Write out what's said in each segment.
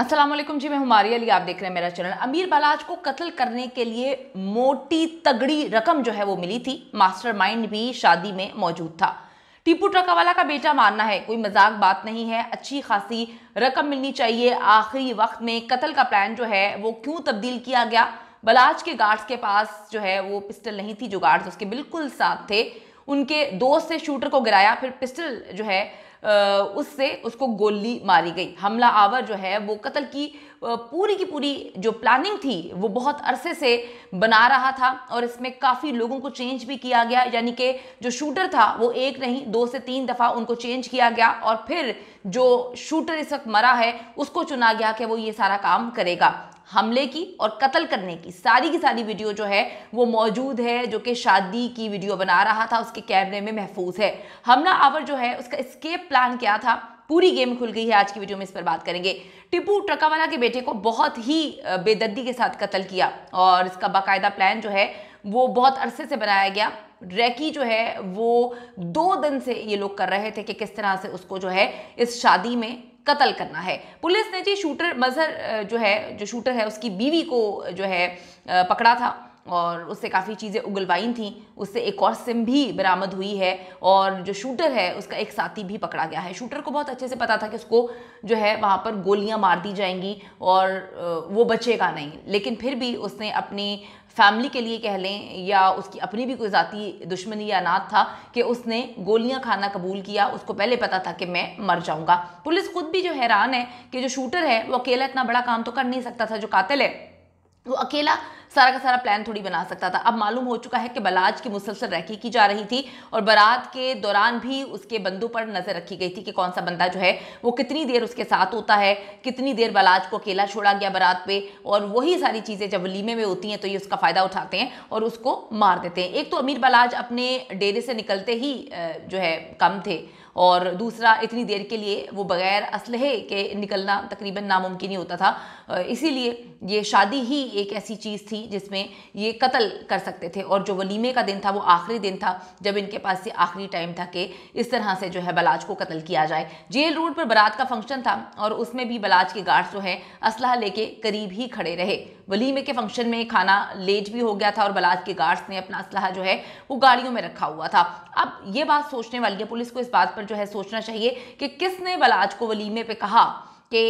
असलम जी मैं हमारी अली आप देख रहे हैं मेरा चैनल अमीर बालाज को कत्ल करने के लिए मोटी तगड़ी रकम जो है वो मिली थी मास्टरमाइंड भी शादी में मौजूद था टीपू ट्रकावाला का बेटा मानना है कोई मजाक बात नहीं है अच्छी खासी रकम मिलनी चाहिए आखिरी वक्त में कत्ल का प्लान जो है वो क्यों तब्दील किया गया बलाज के गार्ड्स के पास जो है वो पिस्टल नहीं थी जो गार्ड्स उसके बिल्कुल साथ थे उनके दोस्त से शूटर को गिराया फिर पिस्टल जो है उससे उसको गोली मारी गई हमला आवर जो है वो कत्ल की पूरी की पूरी जो प्लानिंग थी वो बहुत अरसे से बना रहा था और इसमें काफ़ी लोगों को चेंज भी किया गया यानी कि जो शूटर था वो एक नहीं दो से तीन दफ़ा उनको चेंज किया गया और फिर जो शूटर इस वक्त मरा है उसको चुना गया कि वो ये सारा काम करेगा हमले की और कत्ल करने की सारी की सारी वीडियो जो है वो मौजूद है जो कि शादी की वीडियो बना रहा था उसके कैमरे में महफूज है हमला आवर जो है उसका स्केप प्लान क्या था पूरी गेम खुल गई है आज की वीडियो में इस पर बात करेंगे टिपू ट्रकावाला के बेटे को बहुत ही बेदर्दी के साथ कत्ल किया और इसका बाकायदा प्लान जो है वो बहुत अरसे से बनाया गया रैकी जो है वो दो दिन से ये लोग कर रहे थे कि किस तरह से उसको जो है इस शादी में कत्ल करना है पुलिस ने जी शूटर मजहर जो है जो शूटर है उसकी बीवी को जो है पकड़ा था और उससे काफ़ी चीज़ें उगलवाई थी उससे एक और सिम भी बरामद हुई है और जो शूटर है उसका एक साथी भी पकड़ा गया है शूटर को बहुत अच्छे से पता था कि उसको जो है वहाँ पर गोलियाँ मार दी जाएंगी और वो बचेगा नहीं लेकिन फिर भी उसने अपनी फैमिली के लिए कह लें या उसकी अपनी भी कोई ज़ाती दुश्मनी या नात था कि उसने गोलियां खाना कबूल किया उसको पहले पता था कि मैं मर जाऊंगा पुलिस खुद भी जो हैरान है कि जो शूटर है वो अकेला इतना बड़ा काम तो कर नहीं सकता था जो कातिल है वो अकेला सारा का सारा प्लान थोड़ी बना सकता था अब मालूम हो चुका है कि बलाज की मुसलसल रैकी की जा रही थी और बारात के दौरान भी उसके बंदों पर नज़र रखी गई थी कि कौन सा बंदा जो है वो कितनी देर उसके साथ होता है कितनी देर बलाज को अकेला छोड़ा गया बारात पे और वही सारी चीज़ें जब लीमे में होती हैं तो ये उसका फ़ायदा उठाते हैं और उसको मार देते हैं एक तो अमीर बलाज अपने डेरे से निकलते ही जो है कम थे और दूसरा इतनी देर के लिए वो बग़ैर असलहे के निकलना तकरीबन नामुमकिन ही होता था इसीलिए ये शादी ही एक ऐसी चीज़ थी जिसमें ये कत्ल कर सकते थे और जो वलीमे का दिन था वो आखिरी दिन था जब इनके पास ये आखिरी टाइम था कि इस तरह से जो है बलाज को कत्ल किया जाए जेल रोड पर बारात का फंक्शन था और उसमें भी बलाज के गार्ड्स जो है असलहा लेके करीब ही खड़े रहे वलीमे के फंक्शन में खाना लेट भी हो गया था और बलाज के गार्ड्स ने अपना असलाह जो है वो गाड़ियों में रखा हुआ था अब ये बात सोचने वाली है पुलिस को इस बात पर जो है सोचना चाहिए कि किसने बलाज को वलीमे पे कहा कि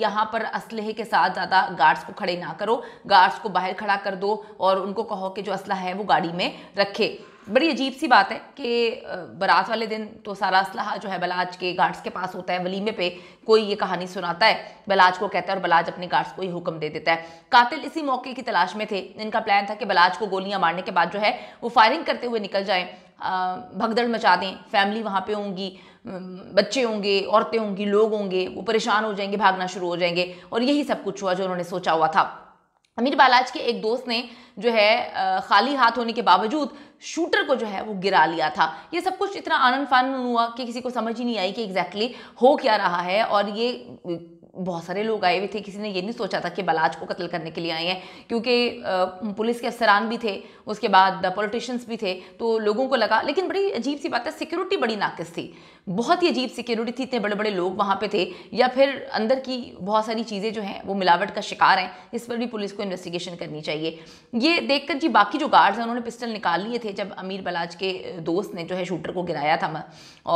यहाँ पर असलहे के साथ ज़्यादा गार्ड्स को खड़े ना करो गार्ड्स को बाहर खड़ा कर दो और उनको कहो कि जो असलह है वो गाड़ी में रखे बड़ी अजीब सी बात है कि बारात वाले दिन तो सारा असलाह जो है बलाज के गार्ड्स के पास होता है वलीमे पे कोई ये कहानी सुनाता है बलाज को कहता है और बलाज अपने गार्ड्स को ये हुक्म दे देता है कातिल इसी मौके की तलाश में थे इनका प्लान था कि बलाज को गोलियां मारने के बाद जो है वो फायरिंग करते हुए निकल जाएँ भगदड़ मचा दें फैमिली वहाँ पर होंगी बच्चे होंगे औरतें होंगी लोग होंगे वो परेशान हो जाएंगे भागना शुरू हो जाएंगे और यही सब कुछ हुआ जो उन्होंने सोचा हुआ था अमीर बालाज के एक दोस्त ने जो है खाली हाथ होने के बावजूद शूटर को जो है वो गिरा लिया था ये सब कुछ इतना आनंद फानंद हुआ कि किसी को समझ ही नहीं आई कि एग्जैक्टली exactly हो क्या रहा है और ये बहुत सारे लोग आए हुए थे किसी ने ये नहीं सोचा था कि बलाज को कत्ल करने के लिए आए हैं क्योंकि पुलिस के अफसरान भी थे उसके बाद पॉलिटिशियंस भी थे तो लोगों को लगा लेकिन बड़ी अजीब सी बात है सिक्योरिटी बड़ी नाकस थी बहुत ही अजीब सिक्योरिटी थी इतने बड़े बड़े लोग वहाँ पर थे या फिर अंदर की बहुत सारी चीज़ें जो हैं वो मिलावट का शिकार हैं इस पर भी पुलिस को इन्वेस्टिगेशन करनी चाहिए ये देख जी बाकी जो गार्ड्स हैं उन्होंने पिस्टल निकाल लिए थे जब अमीर बलाज के दोस्त ने जो है शूटर को गिराया था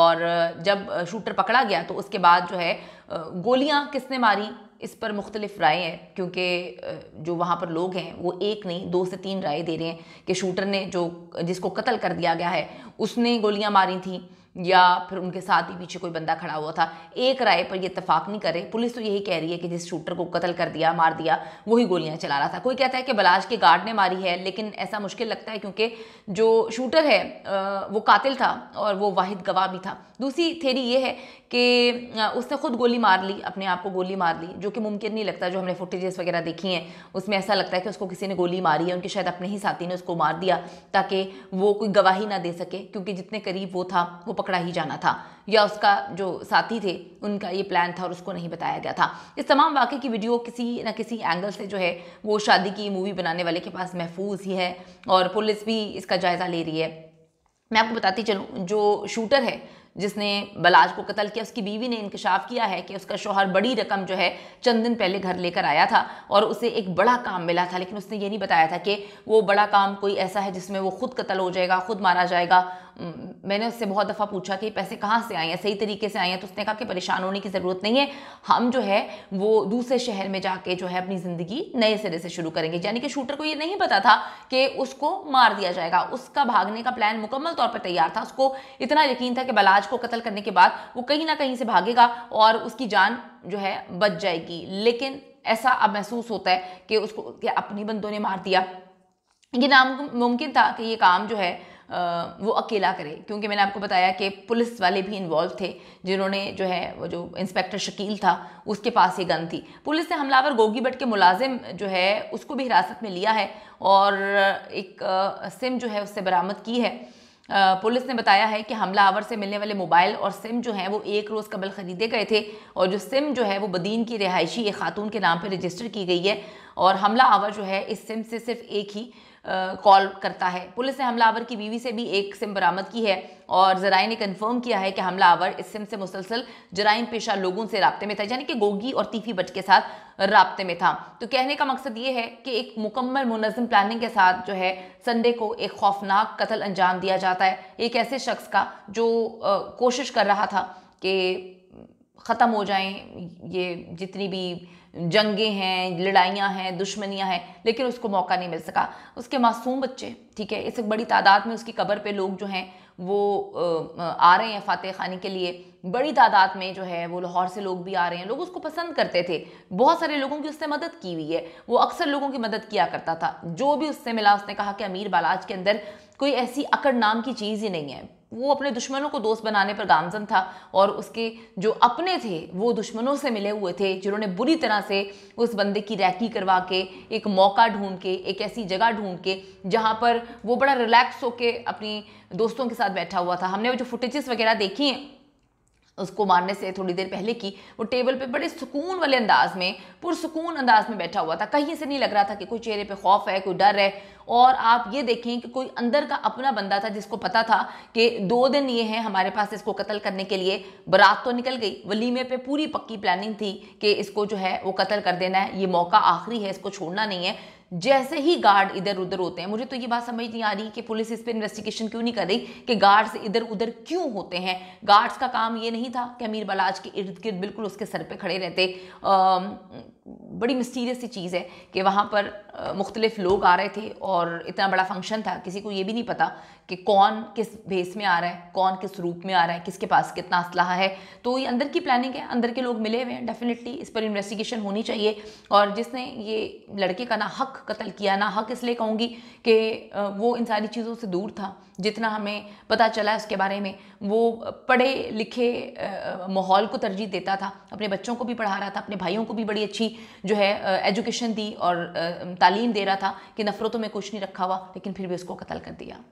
और जब शूटर पकड़ा गया तो उसके बाद जो है गोलियां किसने मारी इस पर मुख्तलिफ राय है क्योंकि जो वहाँ पर लोग हैं वो एक नहीं दो से तीन राय दे रहे हैं कि शूटर ने जो जिसको कत्ल कर दिया गया है उसने गोलियाँ मारी थी या फिर उनके साथ ही पीछे कोई बंदा खड़ा हुआ था एक राय पर ये इतफाक नहीं करे पुलिस तो यही कह रही है कि जिस शूटर को कत्ल कर दिया मार दिया वही गोलियां चला रहा था कोई कहता है कि बलाज के गार्ड ने मारी है लेकिन ऐसा मुश्किल लगता है क्योंकि जो शूटर है वो कातिल था और वो वाहिद गवाह भी था दूसरी थेरी ये है कि उसने ख़ुद गोली मार ली अपने आप को गोली मार ली जो कि मुमकिन नहीं लगता जो हमने फुटेजेस वगैरह देखी हैं उसमें ऐसा लगता है कि उसको किसी ने गोली मारी है उनके शायद अपने ही साथी ने उसको मार दिया ताकि वो कोई गवाही ना दे सके क्योंकि जितने करीब वो था वो पकड़ा ही जाना था या उसका जो साथी थे उनका ये प्लान था और उसको नहीं बताया गया था इस तमाम वाक़े की वीडियो किसी ना किसी एंगल से जो है वो शादी की मूवी बनाने वाले के पास महफूज ही है और पुलिस भी इसका जायज़ा ले रही है मैं आपको बताती चलूँ जो शूटर है जिसने बलाज को कत्ल किया उसकी बीवी ने इंकशाफ किया है कि उसका शोहर बड़ी रकम जो है चंद दिन पहले घर लेकर आया था और उसे एक बड़ा काम मिला था लेकिन उसने ये नहीं बताया था कि वो बड़ा काम कोई ऐसा है जिसमें वो खुद कत्ल हो जाएगा खुद मारा जाएगा हम्म, मैंने उससे बहुत दफ़ा पूछा कि पैसे कहाँ से आए हैं सही तरीके से आए हैं तो उसने कहा कि परेशान होने की ज़रूरत नहीं है हम जो है वो दूसरे शहर में जाके जो है अपनी ज़िंदगी नए सिरे से शुरू करेंगे यानी कि शूटर को ये नहीं पता था कि उसको मार दिया जाएगा उसका भागने का प्लान मुकम्मल तौर पर तैयार था उसको इतना यकीन था कि बलाज को कत्ल करने के बाद वो कहीं ना कहीं से भागेगा और उसकी जान जो है बच जाएगी लेकिन ऐसा अब महसूस होता है कि उसको कि अपने बंदों ने मार दिया ये नाम मुमकिन था कि ये काम जो है वो अकेला करे क्योंकि मैंने आपको बताया कि पुलिस वाले भी इन्वॉल्व थे जिन्होंने जो है वो जो इंस्पेक्टर शकील था उसके पास ये गन थी पुलिस ने हमलावर गोगी भट्ट के मुलाजिम जो है उसको भी हिरासत में लिया है और एक सिम जो है उससे बरामद की है पुलिस ने बताया है कि हमलावर से मिलने वाले मोबाइल और सिम जो हैं वो एक रोज़ कबल ख़रीदे गए थे और जो सिम जो है वो बदीन की रिहायशी एक खातून के नाम पर रजिस्टर की गई है और हमला आवर जो है इस सिम से सिर्फ एक ही कॉल करता है पुलिस ने हमलावर की बीवी से भी एक सिम बरामद की है और जराए ने कंफर्म किया है कि हमलावर इस सिम से मुसलसल जराइम पेशा लोगों से रबते में था यानी कि गोगी और तीफी बट के साथ रबते में था तो कहने का मकसद ये है कि एक मुकम्मल मुनजम प्लानिंग के साथ जो है संडे को एक खौफनाक कत्ल अंजाम दिया जाता है एक ऐसे शख्स का जो आ, कोशिश कर रहा था कि ख़त्म हो जाएँ ये जितनी भी जंगे हैं लड़ाइयाँ हैं दुश्मनियाँ हैं लेकिन उसको मौका नहीं मिल सका उसके मासूम बच्चे ठीक है इस बड़ी तादाद में उसकी कबर पे लोग जो हैं वो आ रहे हैं फ़ातह खानी के लिए बड़ी तादाद में जो है वो लाहौर से लोग भी आ रहे हैं लोग उसको पसंद करते थे बहुत सारे लोगों की उससे मदद की हुई है वो अक्सर लोगों की मदद किया करता था जो भी उससे मिला उसने कहा कि अमीर बालाज के अंदर कोई ऐसी अकड़ नाम की चीज़ ही नहीं है वो अपने दुश्मनों को दोस्त बनाने पर गामजन था और उसके जो अपने थे वो दुश्मनों से मिले हुए थे जिन्होंने बुरी तरह से उस बंदे की रैकी करवा के एक मौका ढूंढ के एक ऐसी जगह ढूंढ के जहाँ पर वो बड़ा रिलैक्स होकर अपनी दोस्तों के साथ बैठा हुआ था हमने वो जो फुटेजेस वगैरह देखी हैं उसको मारने से थोड़ी देर पहले की वो टेबल पे बड़े सुकून वाले अंदाज में पुरसकून अंदाज में बैठा हुआ था कहीं से नहीं लग रहा था कि कोई चेहरे पे खौफ है कोई डर है और आप ये देखें कि कोई अंदर का अपना बंदा था जिसको पता था कि दो दिन ये हैं हमारे पास इसको कत्ल करने के लिए बारात तो निकल गई वलीमे पे पूरी पक्की प्लानिंग थी कि इसको जो है वो कत्ल कर देना है ये मौका आखिरी है इसको छोड़ना नहीं है जैसे ही गार्ड इधर उधर होते हैं मुझे तो ये बात समझ नहीं आ रही कि पुलिस इस पर इन्वेस्टिगेशन क्यों नहीं कर रही कि गार्ड्स इधर उधर क्यों होते हैं गार्ड्स का काम ये नहीं था कि अमीर बलाज के इर्द गिर्द बिल्कुल उसके सर पर खड़े रहते आ, बड़ी मिस्टीरियस सी चीज़ है कि वहाँ पर मुख्तलिफ लोग आ रहे थे और इतना बड़ा फंक्शन था किसी को ये भी नहीं पता कि कौन किस भेस में आ रहा है कौन किस रूप में आ रहा है किसके पास कितना असलाह है तो ये अंदर की प्लानिंग है अंदर के लोग मिले हुए हैं डेफिनेटली इस पर इन्वेस्टिगेशन होनी चाहिए और जिसने ये लड़के का ना हक कत्ल किया ना हक इसलिए कहूँगी कि वो इन सारी चीज़ों से दूर था जितना हमें पता चला है उसके बारे में वो पढ़े लिखे माहौल को तरजीह देता था अपने बच्चों को भी पढ़ा रहा था अपने भाइयों को भी बड़ी अच्छी जो है एजुकेशन दी और तालीम दे रहा था कि नफ़रतों में कुछ नहीं रखा हुआ लेकिन फिर भी उसको कत्ल कर दिया